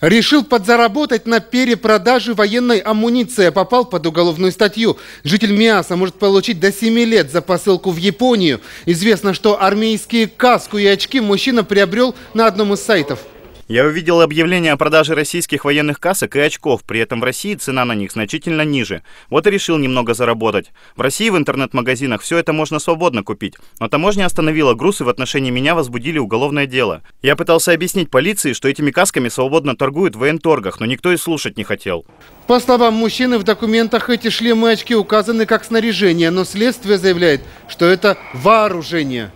решил подзаработать на перепродаже военной амуниции, а попал под уголовную статью. Житель Миаса может получить до 7 лет за посылку в Японию. Известно, что армейские каску и очки мужчина приобрел на одном из сайтов. Я увидел объявление о продаже российских военных касок и очков, при этом в России цена на них значительно ниже. Вот и решил немного заработать. В России в интернет-магазинах все это можно свободно купить, но таможня остановила груз и в отношении меня возбудили уголовное дело. Я пытался объяснить полиции, что этими касками свободно торгуют в военторгах, но никто и слушать не хотел. По словам мужчины, в документах эти шлемы и очки указаны как снаряжение, но следствие заявляет, что это вооружение.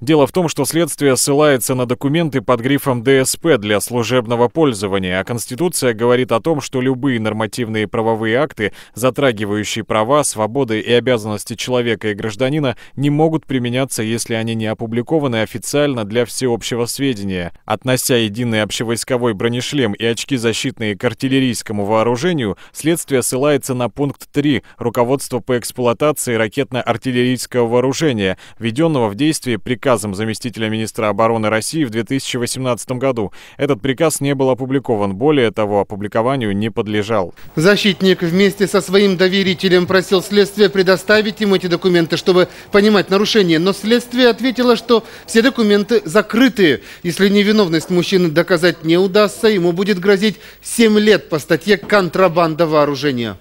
Дело в том, что следствие ссылается на документы под грифом ДСП для служебного пользования, а Конституция говорит о том, что любые нормативные правовые акты, затрагивающие права, свободы и обязанности человека и гражданина, не могут применяться, если они не опубликованы официально для всеобщего сведения. Относя единый общевойсковой бронешлем и очки защитные к артиллерийскому вооружению, следствие ссылается на пункт 3 руководства по эксплуатации ракетно-артиллерийского вооружения, введенного в действие при приказом заместителя министра обороны России в 2018 году. Этот приказ не был опубликован. Более того, опубликованию не подлежал. Защитник вместе со своим доверителем просил следствие предоставить ему эти документы, чтобы понимать нарушение. Но следствие ответило, что все документы закрыты. Если невиновность мужчины доказать не удастся, ему будет грозить 7 лет по статье «Контрабанда вооружения».